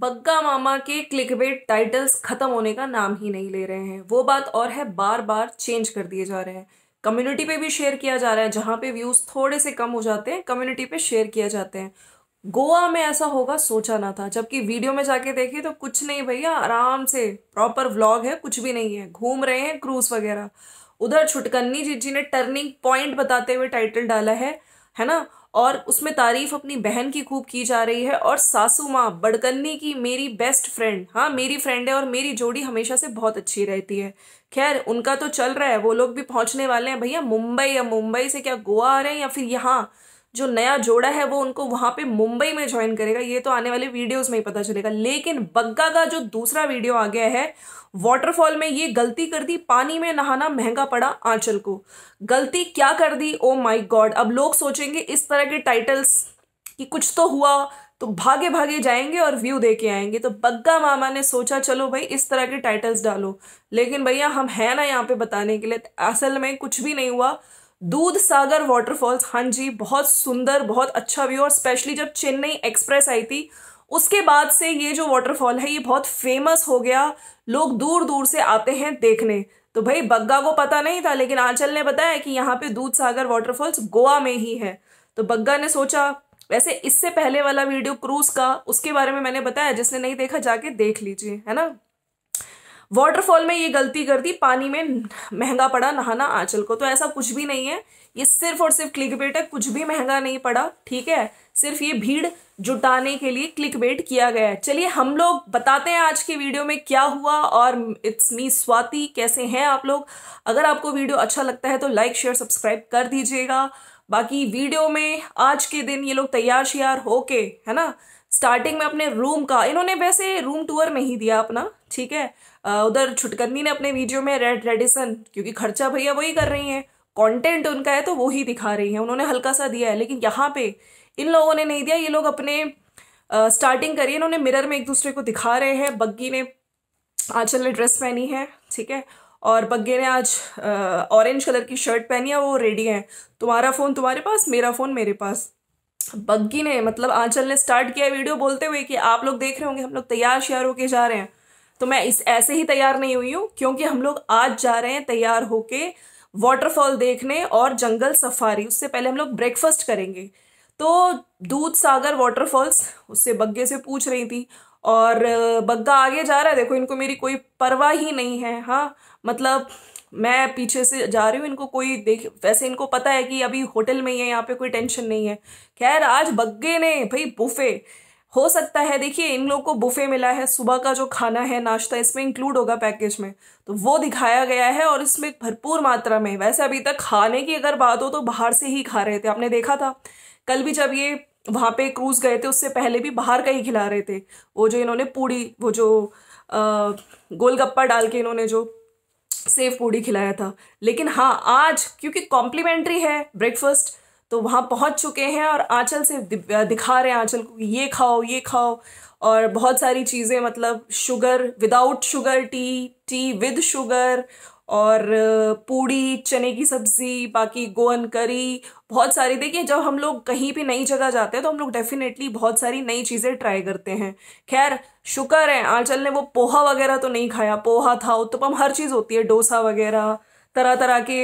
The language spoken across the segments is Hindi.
बग्गा मामा के क्लिकबेट टाइटल्स खत्म होने का नाम ही नहीं ले रहे हैं वो बात और है बार बार चेंज कर दिए जा रहे हैं कम्युनिटी पे भी शेयर किया जा रहा है जहां पे व्यूज थोड़े से कम हो जाते हैं कम्युनिटी पे शेयर किया जाते हैं गोवा में ऐसा होगा सोचा ना था जबकि वीडियो में जाके देखे तो कुछ नहीं भैया आराम से प्रॉपर व्लॉग है कुछ भी नहीं है घूम रहे हैं क्रूज वगैरह उधर छुटकन्नी जी जी ने टर्निंग पॉइंट बताते हुए टाइटल डाला है है ना और उसमें तारीफ अपनी बहन की खूब की जा रही है और सासू माँ बड़कन्नी की मेरी बेस्ट फ्रेंड हाँ मेरी फ्रेंड है और मेरी जोड़ी हमेशा से बहुत अच्छी रहती है खैर उनका तो चल रहा है वो लोग भी पहुंचने वाले हैं भैया मुंबई या मुंबई से क्या गोवा आ रहे हैं या फिर यहाँ जो नया जोड़ा है वो उनको वहाँ पे मुंबई में ज्वाइन करेगा ये तो आने वाले वीडियोस में ही पता चलेगा लेकिन बग्गा का जो दूसरा वीडियो आ गया है वाटरफॉल में ये गलती कर दी पानी में नहाना महंगा पड़ा आंचल को गलती क्या कर दी ओ माई गॉड अब लोग सोचेंगे इस तरह के टाइटल्स कि कुछ तो हुआ तो भागे भागे जाएंगे और व्यू दे के आएंगे तो बग्गा मामा ने सोचा चलो भाई इस तरह के टाइटल्स डालो लेकिन भैया हम हैं ना यहाँ पे बताने के लिए असल में कुछ भी नहीं हुआ दूध सागर वाटरफॉल्स हाँ जी बहुत सुंदर बहुत अच्छा व्यू और स्पेशली जब चेन्नई एक्सप्रेस आई थी उसके बाद से ये जो वाटरफॉल है ये बहुत फेमस हो गया लोग दूर दूर से आते हैं देखने तो भाई बग्गा को पता नहीं था लेकिन आंचल ने बताया कि यहाँ पे दूध सागर वाटरफॉल्स गोवा में ही है तो बग्गा ने सोचा वैसे इससे पहले वाला वीडियो क्रूज का उसके बारे में मैंने बताया जिसने नहीं देखा जाके देख लीजिए है ना वाटरफॉल में ये गलती कर दी पानी में महंगा पड़ा नहाना आंचल को तो ऐसा कुछ भी नहीं है ये सिर्फ और सिर्फ क्लिक बेट है कुछ भी महंगा नहीं पड़ा ठीक है सिर्फ ये भीड़ जुटाने के लिए क्लिक बेट किया गया है चलिए हम लोग बताते हैं आज के वीडियो में क्या हुआ और इट्स मी स्वाति कैसे हैं आप लोग अगर आपको वीडियो अच्छा लगता है तो लाइक शेयर सब्सक्राइब कर दीजिएगा बाकी वीडियो में आज के दिन ये लोग तैयार शैयार होके है ना स्टार्टिंग में अपने रूम का इन्होंने वैसे रूम टूर में ही दिया अपना ठीक है उधर छुटकन्नी ने अपने वीडियो में रेड रेडिसन क्योंकि खर्चा भैया वही कर रही हैं कंटेंट उनका है तो वो ही दिखा रही हैं उन्होंने हल्का सा दिया है लेकिन यहाँ पे इन लोगों ने नहीं दिया ये लोग अपने आ, स्टार्टिंग करिए इन्होंने मिरर में एक दूसरे को दिखा रहे हैं बग्गी ने आंचल ने ड्रेस पहनी है ठीक है और बग्गे ने आज ऑरेंज कलर की शर्ट पहनी है वो रेडी है तुम्हारा फ़ोन तुम्हारे पास मेरा फ़ोन मेरे पास बग्गी ने मतलब आंचल ने स्टार्ट किया वीडियो बोलते हुए कि आप लोग देख रहे होंगे हम लोग तैयार श्यार होके जा रहे हैं तो मैं इस ऐसे ही तैयार नहीं हुई हूँ क्योंकि हम लोग आज जा रहे हैं तैयार होके वाटरफॉल देखने और जंगल सफारी उससे पहले हम लोग ब्रेकफास्ट करेंगे तो दूध सागर वाटरफॉल्स उससे बग्गे से पूछ रही थी और बग्गा आगे जा रहा है देखो इनको मेरी कोई परवाह ही नहीं है हाँ मतलब मैं पीछे से जा रही हूँ इनको कोई देख वैसे इनको पता है कि अभी होटल में ही है यहाँ पे कोई टेंशन नहीं है खैर आज बग्गे ने भाई बुफे हो सकता है देखिए इन लोगों को बुफे मिला है सुबह का जो खाना है नाश्ता इसमें इंक्लूड होगा पैकेज में तो वो दिखाया गया है और इसमें भरपूर मात्रा में वैसे अभी तक खाने की अगर बात हो तो बाहर से ही खा रहे थे आपने देखा था कल भी जब ये वहाँ पे क्रूज गए थे उससे पहले भी बाहर का ही खिला रहे थे वो जो इन्होंने पूड़ी वो जो गोलगप्पा डाल के इन्होंने जो सेव पूड़ी खिलाया था लेकिन हाँ आज क्योंकि कॉम्प्लीमेंट्री है ब्रेकफास्ट तो वहाँ पहुँच चुके हैं और आंचल से दिखा रहे हैं आंचल को ये खाओ ये खाओ और बहुत सारी चीज़ें मतलब sugar without sugar tea tea with sugar और पूड़ी चने की सब्ज़ी बाकी गोअन करी बहुत सारी देखिए जब हम लोग कहीं भी नई जगह जाते हैं तो हम लोग डेफिनेटली बहुत सारी नई चीज़ें ट्राई करते हैं खैर शुक्र है आंचल ने वो पोहा वगैरह तो नहीं खाया पोहा था उत्तपम हर चीज़ होती है डोसा वगैरह तरह तरह के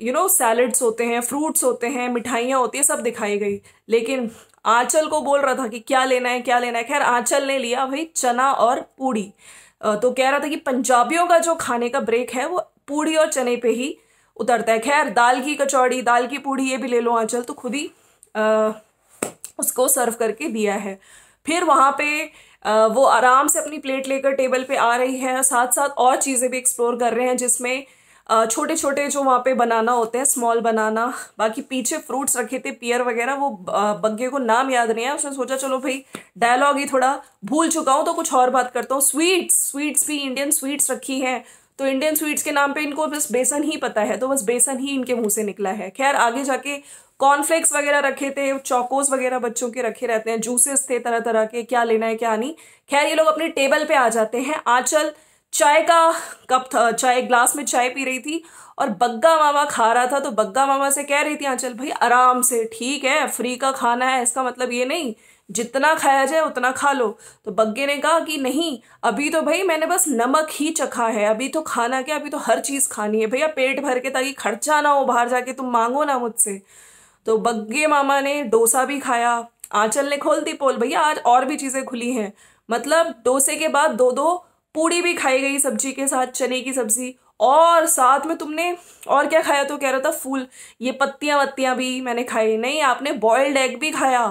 यू नो सैलड्स होते हैं फ्रूट्स होते हैं मिठाइयाँ होती है सब दिखाई गई लेकिन आंचल को बोल रहा था कि क्या लेना है क्या लेना है खैर आंचल ने लिया भाई चना और पूड़ी तो कह रहा था कि पंजाबियों का जो खाने का ब्रेक है वो पूड़ी और चने पे ही उतरता है खैर दाल की कचौड़ी दाल की पूड़ी ये भी ले लो आंचल तो खुद ही उसको सर्व करके दिया है फिर वहाँ पे आ, वो आराम से अपनी प्लेट लेकर टेबल पे आ रही है साथ साथ और चीज़ें भी एक्सप्लोर कर रहे हैं जिसमें छोटे छोटे जो वहाँ पे बनाना होते हैं स्मॉल बनाना बाकी पीछे फ्रूट्स रखे थे पियर वगैरह वो बग्गे को नाम याद नहीं है उसने सोचा चलो भाई डायलॉग ही थोड़ा भूल चुका हूँ तो कुछ और बात करता हूँ स्वीट्स स्वीट्स भी इंडियन स्वीट्स रखी हैं तो इंडियन स्वीट्स के नाम पे इनको बस बेसन ही पता है तो बस बेसन ही इनके मुंह से निकला है खैर आगे जाके कॉर्नफ्लेक्स वगैरह रखे थे चौकोस वगैरह बच्चों के रखे रहते हैं जूसेस थे तरह तरह के क्या लेना है क्या नहीं खैर ये लोग अपने टेबल पे आ जाते हैं आंचल चाय का कप था चाय ग्लास में चाय पी रही थी और बग्गा मामा खा रहा था तो बग्गा मामा से कह रही थी आंचल भाई आराम से ठीक है फ्री का खाना है इसका मतलब ये नहीं जितना खाया जाए उतना खा लो तो बग्गे ने कहा कि नहीं अभी तो भाई मैंने बस नमक ही चखा है अभी तो खाना क्या अभी तो हर चीज़ खानी है भैया पेट भर के ताकि खर्चा ना हो बाहर जाके तुम मांगो ना मुझसे तो बग्गे मामा ने डोसा भी खाया आंचल ने खोल दी पोल भैया आज और भी चीज़ें खुली हैं मतलब डोसे के बाद दो दो पूड़ी भी खाई गई सब्जी के साथ चने की सब्जी और साथ में तुमने और क्या खाया तो कह रहा था फूल ये पत्तियाँ वत्तियाँ भी मैंने खाई नहीं आपने बॉयल्ड एग भी खाया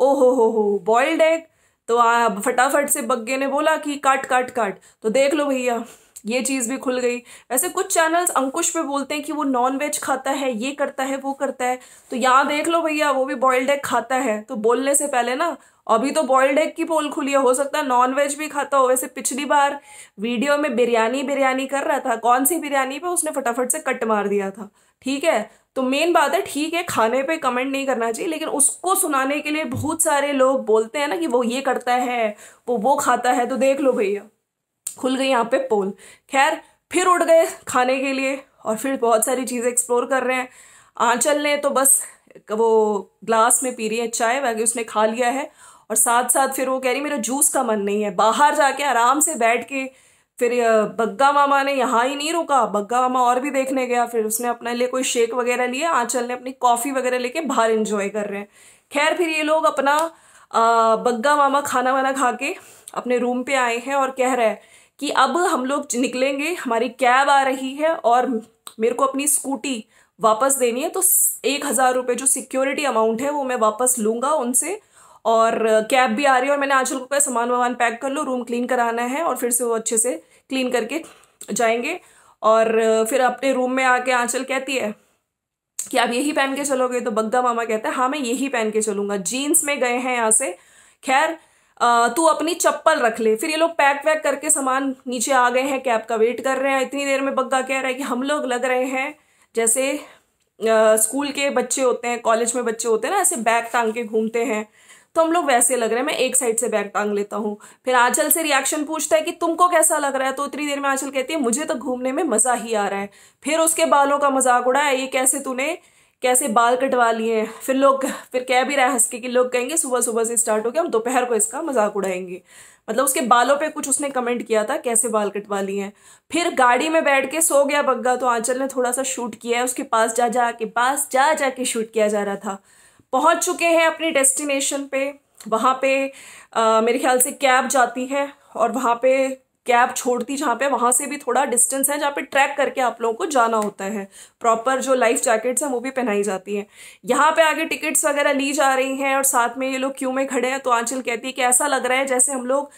ओहो हो हो बॉइल्ड एग तो फटाफट से बग्गे ने बोला कि काट काट काट तो देख लो भैया ये चीज़ भी खुल गई वैसे कुछ चैनल्स अंकुश पे बोलते हैं कि वो नॉन वेज खाता है ये करता है वो करता है तो यहाँ देख लो भैया वो भी बॉइल्ड एग खाता है तो बोलने से पहले ना अभी तो बॉइल्ड एग की पोल खुली है हो सकता है नॉन वेज भी खाता हो वैसे पिछली बार वीडियो में बिरयानी बिरयानी कर रहा था कौन सी बिरयानी पे उसने फटाफट से कट मार दिया था ठीक है तो मेन बात है ठीक है खाने पे कमेंट नहीं करना चाहिए लेकिन उसको सुनाने के लिए बहुत सारे लोग बोलते हैं ना कि वो ये करता है वो वो खाता है तो देख लो भैया खुल गई यहाँ पे पोल खैर फिर उठ गए खाने के लिए और फिर बहुत सारी चीज़ें एक्सप्लोर कर रहे हैं आँचल ने तो बस वो ग्लास में पी रही है चाय बाकी उसने खा लिया है और साथ साथ फिर वो कह रही मेरा जूस का मन नहीं है बाहर जाके आराम से बैठ के फिर बग्गा मामा ने यहाँ ही नहीं रुका बग्गा मामा और भी देखने गया फिर उसने अपने लिए कोई शेक वगैरह लिए आंचल ने अपनी कॉफ़ी वगैरह लेके बाहर इन्जॉय कर रहे हैं खैर फिर ये लोग अपना बग्गा मामा खाना वाना खा के अपने रूम पे आए हैं और कह रहे हैं कि अब हम लोग निकलेंगे हमारी कैब आ रही है और मेरे को अपनी स्कूटी वापस देनी है तो एक हज़ार रुपये जो सिक्योरिटी अमाउंट है वो मैं वापस लूँगा उनसे और कैब भी आ रही है और मैंने आंचल को सामान वामान पैक कर लो रूम क्लीन कराना है और फिर से वो अच्छे से क्लीन करके जाएंगे और फिर अपने रूम में आके आंचल कहती है कि आप यही पहन के चलोगे तो बग्गा मामा कहता है हाँ मैं यही पहन के चलूँगा जीन्स में गए हैं यहाँ से खैर तू अपनी चप्पल रख ले फिर ये लोग पैक वैक करके सामान नीचे आ गए हैं कैब का वेट कर रहे हैं इतनी देर में बग्गा कह रहा है कि हम लोग लग रहे हैं जैसे स्कूल के बच्चे होते हैं कॉलेज में बच्चे होते हैं ना ऐसे बैग टांग के घूमते हैं तो हम लोग वैसे लग रहे हैं मैं एक साइड से बैग टांग लेता हूँ फिर आंचल से रिएक्शन पूछता है कि तुमको कैसा लग रहा है तो उतनी देर में आंचल कहती है मुझे तो घूमने में मजा ही आ रहा है फिर उसके बालों का मजाक उड़ा है ये कैसे तूने कैसे बाल कटवा लिए फिर लोग फिर कह भी रहा है हंस के कि लोग कहेंगे सुबह सुबह से स्टार्ट हो गया हम दोपहर को इसका मजाक उड़ाएंगे मतलब उसके बालों पे कुछ उसने कमेंट किया था कैसे बाल कटवा लिए हैं फिर गाड़ी में बैठ के सो गया बग्गा तो आंचल ने थोड़ा सा शूट किया है उसके पास जा जा के पास जा जा के शूट किया जा रहा था पहुंच चुके हैं अपने डेस्टिनेशन पे वहाँ पे आ, मेरे ख्याल से कैब जाती है और वहाँ पे कैब छोड़ती जहाँ पे वहाँ से भी थोड़ा डिस्टेंस है जहाँ पे ट्रैक करके आप लोगों को जाना होता है प्रॉपर जो लाइफ जैकेट्स हैं वो भी पहनाई जाती हैं यहाँ पे आगे टिकट्स वगैरह ली जा रही हैं और साथ में ये लोग क्यू में खड़े हैं तो आंचल कहती है कि ऐसा लग रहा है जैसे हम लोग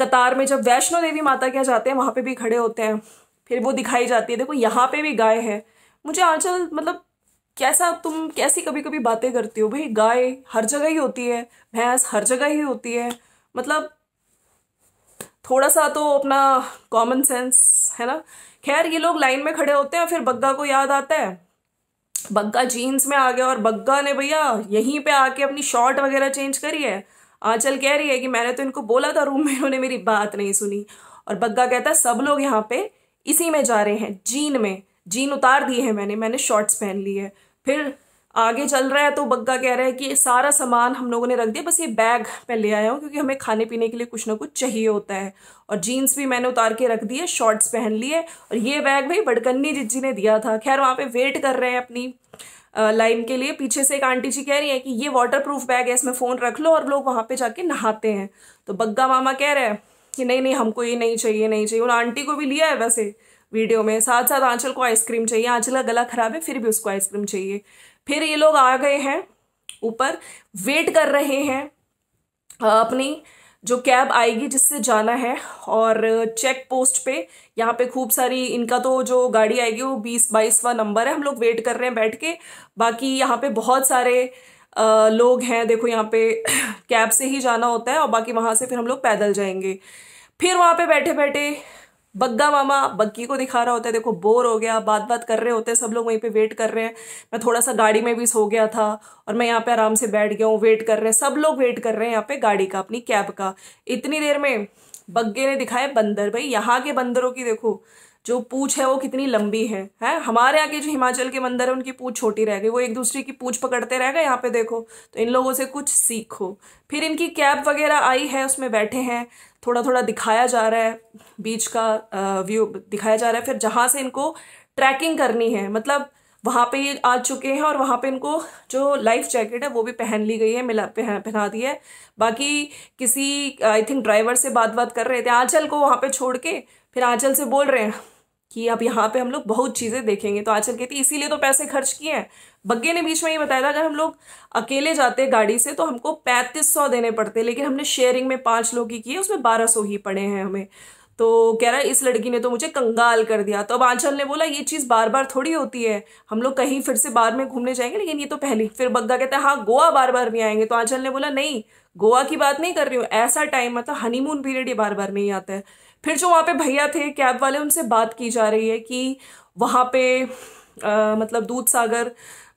कतार में जब वैष्णो देवी माता के जाते हैं वहाँ पर भी खड़े होते हैं फिर वो दिखाई जाती है देखो यहाँ पर भी गाय है मुझे आंचल मतलब कैसा तुम कैसी कभी कभी बातें करती हो भाई गाय हर जगह ही होती है भैंस हर जगह ही होती है मतलब थोड़ा सा तो अपना कॉमन सेंस है ना खैर ये लोग लाइन में खड़े होते हैं फिर बग्गा को याद आता है बग्गा जीन्स में आ गया और बग्गा ने भैया यहीं पे आके अपनी शॉर्ट वगैरह चेंज करी है आंचल कह रही है कि मैंने तो इनको बोला था रूम में इन्होंने मेरी बात नहीं सुनी और बग्गा कहता है सब लोग यहाँ पे इसी में जा रहे हैं जीन में जीन उतार दिए हैं मैंने मैंने शॉर्ट्स पहन ली है फिर आगे चल रहा है तो बग्गा कह रहा है कि सारा सामान हम लोगों ने रख दिया बस ये बैग मैं ले आया हूँ क्योंकि हमें खाने पीने के लिए कुछ ना कुछ चाहिए होता है और जीन्स भी मैंने उतार के रख दिए शॉर्ट्स पहन लिए और ये बैग भाई बड़कन्नी जिज्जी ने दिया था खैर वहाँ पे वेट कर रहे हैं अपनी लाइन के लिए पीछे से एक आंटी जी कह रही है कि ये वाटर प्रूफ बैग है इसमें फ़ोन रख लो और लोग वहाँ पर जाके नहाते हैं तो बग्गा मामा कह रहे हैं कि नहीं नहीं हमको ये नहीं चाहिए नहीं चाहिए उन आंटी को भी लिया है वैसे वीडियो में साथ साथ आंचल को आइसक्रीम चाहिए आंचल का गला खराब है फिर भी उसको आइसक्रीम चाहिए फिर ये लोग आ गए हैं ऊपर वेट कर रहे हैं अपनी जो कैब आएगी जिससे जाना है और चेक पोस्ट पे यहाँ पे खूब सारी इनका तो जो गाड़ी आएगी वो बीस बाईसवा नंबर है हम लोग वेट कर रहे हैं बैठ के बाकी यहाँ पे बहुत सारे लोग हैं देखो यहाँ पे कैब से ही जाना होता है और बाकी वहाँ से फिर हम लोग पैदल जाएंगे फिर वहाँ पे बैठे बैठे बग्गा मामा बग्गी को दिखा रहा होता है देखो बोर हो गया बात बात कर रहे होते हैं सब लोग वहीं पे वेट कर रहे हैं मैं थोड़ा सा गाड़ी में भी सो गया था और मैं यहाँ पे आराम से बैठ गया हूँ वेट कर रहे हैं सब लोग वेट कर रहे हैं यहाँ पे गाड़ी का अपनी कैब का इतनी देर में बग्गे ने दिखाया बंदर भाई यहाँ के बंदरों की देखो जो पूछ है वो कितनी लंबी है है हमारे यहाँ के जो हिमाचल के मंदिर है उनकी पूछ छोटी रह गई वो एक दूसरे की पूछ पकड़ते रह गए यहाँ पे देखो तो इन लोगों से कुछ सीखो फिर इनकी कैब वगैरह आई है उसमें बैठे हैं थोड़ा थोड़ा दिखाया जा रहा है बीच का व्यू दिखाया जा रहा है फिर जहाँ से इनको ट्रैकिंग करनी है मतलब वहाँ पे ये आ चुके हैं और वहाँ पे इनको जो लाइफ जैकेट है वो भी पहन ली गई है मिला पहन पहना दी है बाकी किसी आई थिंक ड्राइवर से बात बात कर रहे थे आंचल को वहाँ पे छोड़ के फिर आंचल से बोल रहे हैं कि अब यहाँ पे हम लोग बहुत चीज़ें देखेंगे तो आंचल कहती है इसीलिए तो पैसे खर्च किए हैं बग्गे ने बीच में ये बताया था अगर हम लोग अकेले जाते गाड़ी से तो हमको पैंतीस सौ देने पड़ते लेकिन हमने शेयरिंग में पाँच लोग ही किए उसमें बारह सौ ही पड़े हैं हमें तो कह रहा है इस लड़की ने तो मुझे कंगाल कर दिया तो अब आंचल ने बोला ये चीज़ बार बार थोड़ी होती है हम लोग कहीं फिर से बार में घूमने जाएंगे लेकिन ये तो पहली फिर बग्गा कहता है हाँ गोवा बार बार भी आएंगे तो आंचल ने बोला नहीं गोवा की बात नहीं कर रही हूँ ऐसा टाइम मतलब हनीमून पीरियड ये बार बार नहीं आता है फिर जो वहाँ पे भैया थे कैब वाले उनसे बात की जा रही है कि वहाँ पे आ, मतलब दूध सागर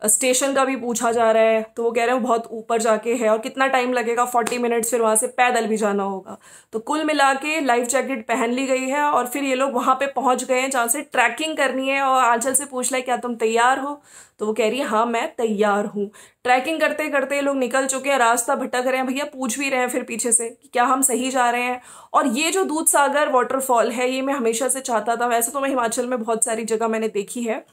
स्टेशन का भी पूछा जा रहा है तो वो कह रहे हैं बहुत ऊपर जाके है और कितना टाइम लगेगा फोर्टी मिनट्स फिर वहाँ से पैदल भी जाना होगा तो कुल मिला के लाइफ जैकेट पहन ली गई है और फिर ये लोग वहाँ पे पहुँच गए हैं जहाँ से ट्रैकिंग करनी है और आंचल से पूछ लें है क्या तुम तैयार हो तो वो कह रही है हाँ मैं तैयार हूँ ट्रैकिंग करते करते ये लोग निकल चुके हैं रास्ता भटक रहे हैं भैया पूछ भी रहे हैं फिर पीछे से कि क्या हम सही जा रहे हैं और ये जो दूध सागर वाटरफॉल है ये मैं हमेशा से चाहता था वैसे तो मैं हिमाचल में बहुत सारी जगह मैंने देखी है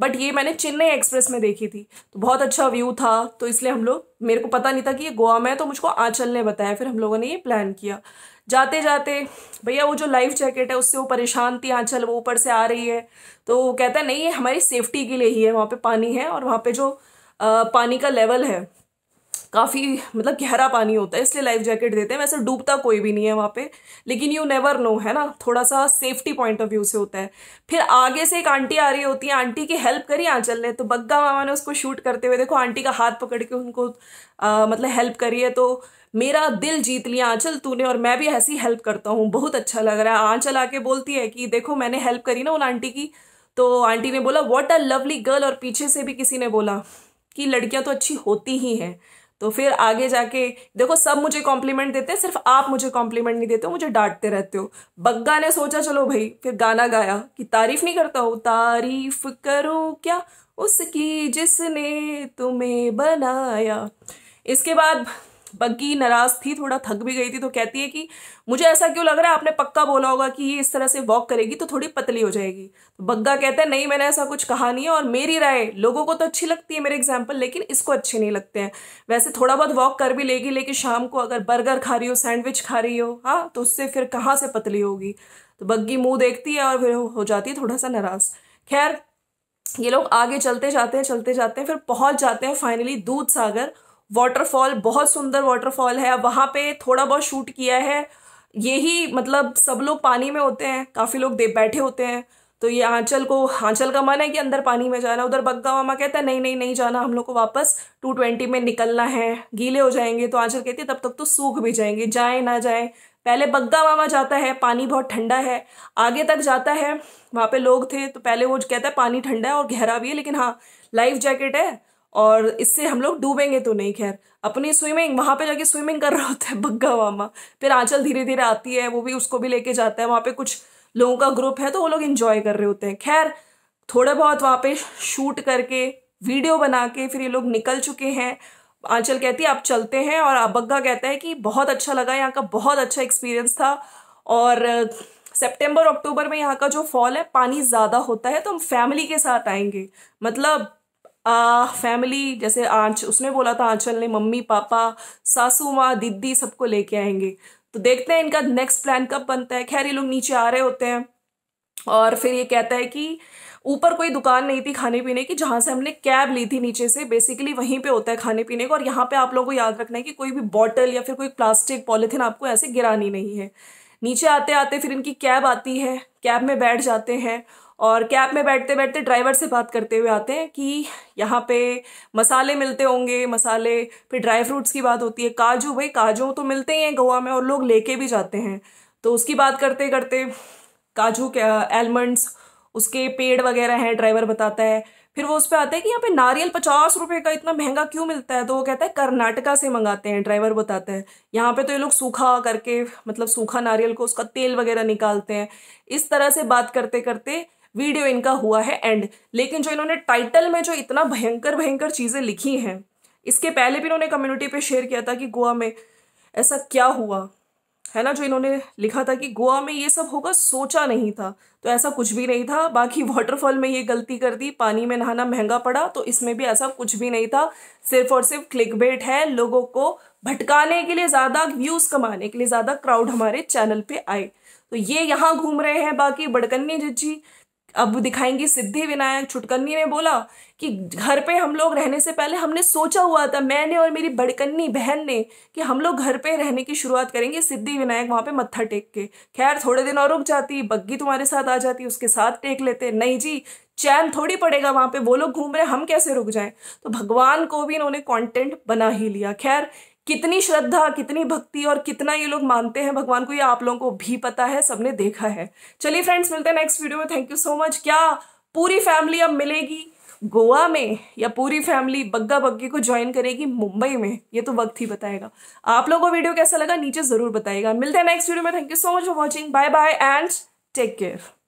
बट ये मैंने चेन्नई एक्सप्रेस में देखी थी तो बहुत अच्छा व्यू था तो इसलिए हम लोग मेरे को पता नहीं था कि ये गोवा में है तो मुझको आंचल ने बताया फिर हम लोगों ने ये प्लान किया जाते जाते भैया वो जो लाइफ जैकेट है उससे वो परेशान थी आंचल वो ऊपर से आ रही है तो वो कहता है नहीं ये हमारी सेफ्टी के लिए ही है वहाँ पर पानी है और वहाँ पर जो आ, पानी का लेवल है काफ़ी मतलब गहरा पानी होता है इसलिए लाइफ जैकेट देते हैं वैसे डूबता कोई भी नहीं है वहाँ पे लेकिन यू नेवर नो है ना थोड़ा सा सेफ्टी पॉइंट ऑफ व्यू से होता है फिर आगे से एक आंटी आ रही होती है आंटी की हेल्प करी आंचल ने तो बग्गा मामा ने उसको शूट करते हुए देखो आंटी का हाथ पकड़ के उनको आ, मतलब हेल्प करी है तो मेरा दिल जीत लिया आंचल तूने और मैं भी ऐसी हेल्प करता हूँ बहुत अच्छा लग रहा है आंचल आके बोलती है कि देखो मैंने हेल्प करी ना उन आंटी की तो आंटी ने बोला वॉट अ लवली गर्ल और पीछे से भी किसी ने बोला कि लड़कियां तो अच्छी होती ही हैं तो फिर आगे जाके देखो सब मुझे कॉम्प्लीमेंट देते हैं सिर्फ आप मुझे कॉम्प्लीमेंट नहीं देते हो मुझे डांटते रहते हो बग्गा ने सोचा चलो भाई फिर गाना गाया कि तारीफ नहीं करता हूँ तारीफ करो क्या उसकी जिसने तुम्हें बनाया इसके बाद बग्गी नाराज थी थोड़ा थक भी गई थी तो कहती है कि मुझे ऐसा क्यों लग रहा है आपने पक्का बोला होगा कि ये इस तरह से वॉक करेगी तो थोड़ी पतली हो जाएगी तो बग्गा कहता है नहीं मैंने ऐसा कुछ कहा नहीं है और मेरी राय लोगों को तो अच्छी लगती है मेरे एग्जाम्पल लेकिन इसको अच्छे नहीं लगते हैं वैसे थोड़ा बहुत वॉक कर भी लेगी लेकिन शाम को अगर बर्गर खा रही हो सैंडविच खा रही हो हाँ तो उससे फिर कहाँ से पतली होगी तो बग्गी मुँह देखती है और फिर हो जाती है थोड़ा सा नाराज खैर ये लोग आगे चलते जाते हैं चलते जाते हैं फिर पहुँच जाते हैं फाइनली दूध सागर वाटरफॉल बहुत सुंदर वाटरफॉल है वहाँ पे थोड़ा बहुत शूट किया है यही मतलब सब लोग पानी में होते हैं काफ़ी लोग दे बैठे होते हैं तो ये आंचल को आंचल का मन है कि अंदर पानी में जाना उधर बग्गा मामा कहता है नहीं नहीं नहीं जाना हम लोग को वापस टू ट्वेंटी में निकलना है गीले हो जाएंगे तो आंचल कहती है तब तक तो सूख भी जाएंगे जाए ना जाए पहले बग्गा मामा जाता है पानी बहुत ठंडा है आगे तक जाता है वहाँ पे लोग थे तो पहले वो कहता है पानी ठंडा है और गहरा भी है लेकिन हाँ लाइफ जैकेट है और इससे हम लोग डूबेंगे तो नहीं खैर अपनी स्विमिंग वहाँ पे जाके स्विमिंग कर रहा होता है बग्गा मामा फिर आंचल धीरे धीरे आती है वो भी उसको भी लेके जाता है वहाँ पे कुछ लोगों का ग्रुप है तो वो लोग इन्जॉय कर रहे होते हैं खैर थोड़े बहुत वहाँ पे शूट करके वीडियो बना के फिर ये लोग निकल चुके हैं आंचल कहती है आप चलते हैं और बग्गा कहता है कि बहुत अच्छा लगा यहाँ का बहुत अच्छा एक्सपीरियंस था और सितंबर अक्टूबर में यहाँ का जो फॉल है पानी ज़्यादा होता है तो हम फैमिली के साथ आएंगे मतलब फैमिली जैसे आंच उसने बोला था आंचल ने मम्मी पापा सासू माँ दीदी सबको लेके आएंगे तो देखते हैं इनका नेक्स्ट प्लान कब बनता है खैर ये लोग नीचे आ रहे होते हैं और फिर ये कहता है कि ऊपर कोई दुकान नहीं थी खाने पीने की जहाँ से हमने कैब ली थी नीचे से बेसिकली वहीं पे होता है खाने पीने का और यहाँ पे आप लोगों को याद रखना है कि कोई भी बॉटल या फिर कोई प्लास्टिक पॉलिथिन आपको ऐसे गिरानी नहीं है नीचे आते आते फिर इनकी कैब आती है कैब में बैठ जाते हैं और कैब में बैठते बैठते ड्राइवर से बात करते हुए आते हैं कि यहाँ पे मसाले मिलते होंगे मसाले फिर ड्राई फ्रूट्स की बात होती है काजू भाई काजू तो मिलते ही हैं गोवा में और लोग लेके भी जाते हैं तो उसकी बात करते करते काजू एलमंड्स उसके पेड़ वगैरह हैं ड्राइवर बताता है फिर वो उस पर आता है कि यहाँ पे नारियल पचास रुपए का इतना महंगा क्यों मिलता है तो वो कहता है कर्नाटका से मंगाते हैं ड्राइवर बताता है यहाँ पे तो ये लोग सूखा करके मतलब सूखा नारियल को उसका तेल वगैरह निकालते हैं इस तरह से बात करते करते वीडियो इनका हुआ है एंड लेकिन जो इन्होंने टाइटल में जो इतना भयंकर भयंकर चीज़ें लिखी हैं इसके पहले भी इन्होंने कम्युनिटी पे शेयर किया था कि गोवा में ऐसा क्या हुआ है ना जो इन्होंने लिखा था कि गोवा में ये सब होगा सोचा नहीं था तो ऐसा कुछ भी नहीं था बाकी वाटरफॉल में ये गलती कर दी पानी में नहाना महंगा पड़ा तो इसमें भी ऐसा कुछ भी नहीं था सिर्फ और सिर्फ क्लिक बेट है लोगों को भटकाने के लिए ज़्यादा व्यूज़ कमाने के लिए ज़्यादा क्राउड हमारे चैनल पे आए तो ये यहाँ घूम रहे हैं बाकी बड़कन्नी जी अब दिखाएंगी सिद्धि विनायक छुटकन्नी ने बोला कि घर पे हम लोग रहने से पहले हमने सोचा हुआ था मैंने और मेरी बड़कन्नी बहन ने कि हम लोग घर पे रहने की शुरुआत करेंगे सिद्धि विनायक वहाँ पे मत्था टेक के खैर थोड़े दिन और रुक जाती बग्गी तुम्हारे साथ आ जाती उसके साथ टेक लेते नहीं जी चैन थोड़ी पड़ेगा वहाँ पे वो लोग घूम रहे हम कैसे रुक जाएं तो भगवान को भी इन्होंने कंटेंट बना ही लिया खैर कितनी श्रद्धा कितनी भक्ति और कितना ये लोग मानते हैं भगवान को ये आप लोगों को भी पता है सबने देखा है चलिए फ्रेंड्स मिलते हैं नेक्स्ट वीडियो में थैंक यू सो मच क्या पूरी फैमिली अब मिलेगी गोवा में या पूरी फैमिली बग्गा बग्गी को ज्वाइन करेगी मुंबई में ये तो वक्त ही बताएगा आप लोगों को वीडियो कैसा लगा नीचे जरूर बताएगा मिलते हैं नेक्स्ट वीडियो में thank you so much for watching bye bye and take care